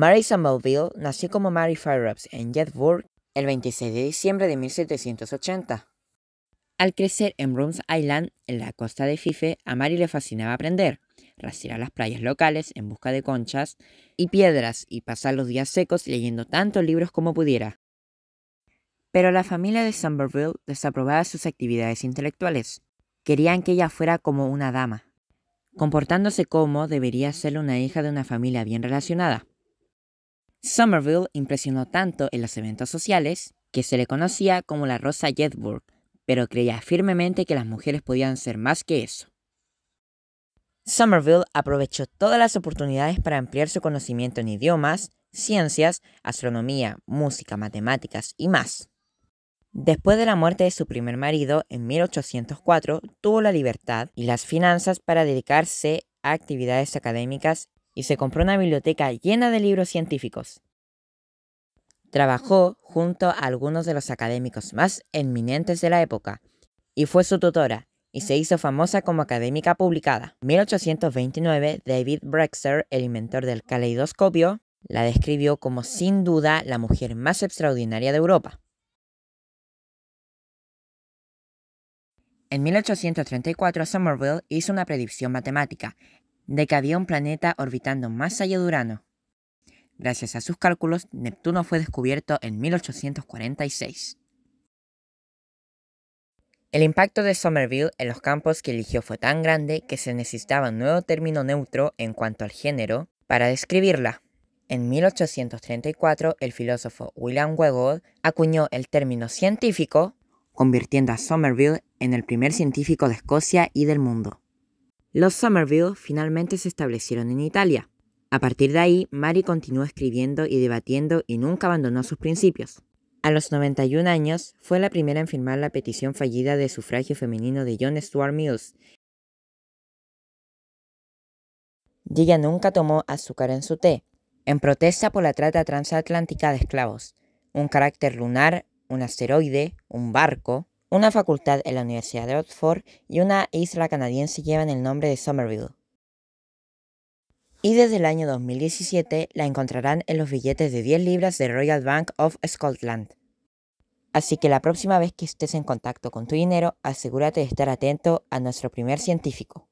Mary Melville nació como Mary Fireups en Jedburgh el 26 de diciembre de 1780. Al crecer en Rooms Island, en la costa de Fife, a Mary le fascinaba aprender, rastrear las playas locales en busca de conchas y piedras y pasar los días secos leyendo tantos libros como pudiera. Pero la familia de Somerville desaprobaba sus actividades intelectuales. Querían que ella fuera como una dama, comportándose como debería ser una hija de una familia bien relacionada. Somerville impresionó tanto en los eventos sociales que se le conocía como la Rosa Jedburgh, pero creía firmemente que las mujeres podían ser más que eso. Somerville aprovechó todas las oportunidades para ampliar su conocimiento en idiomas, ciencias, astronomía, música, matemáticas y más. Después de la muerte de su primer marido en 1804, tuvo la libertad y las finanzas para dedicarse a actividades académicas y se compró una biblioteca llena de libros científicos. Trabajó junto a algunos de los académicos más eminentes de la época y fue su tutora, y se hizo famosa como académica publicada. En 1829, David Brexer, el inventor del caleidoscopio, la describió como sin duda la mujer más extraordinaria de Europa. En 1834, Somerville hizo una predicción matemática de que había un planeta orbitando más allá de Urano. Gracias a sus cálculos, Neptuno fue descubierto en 1846. El impacto de Somerville en los campos que eligió fue tan grande que se necesitaba un nuevo término neutro en cuanto al género para describirla. En 1834, el filósofo William Wegold acuñó el término científico, convirtiendo a Somerville en el primer científico de Escocia y del mundo. Los Somerville finalmente se establecieron en Italia, a partir de ahí, Mary continuó escribiendo y debatiendo y nunca abandonó sus principios. A los 91 años, fue la primera en firmar la petición fallida de sufragio femenino de John Stuart Mills. Y nunca tomó azúcar en su té, en protesta por la trata transatlántica de esclavos, un carácter lunar, un asteroide, un barco, una facultad en la Universidad de Oxford y una isla canadiense llevan el nombre de Somerville y desde el año 2017 la encontrarán en los billetes de 10 libras de Royal Bank of Scotland. Así que la próxima vez que estés en contacto con tu dinero, asegúrate de estar atento a nuestro primer científico.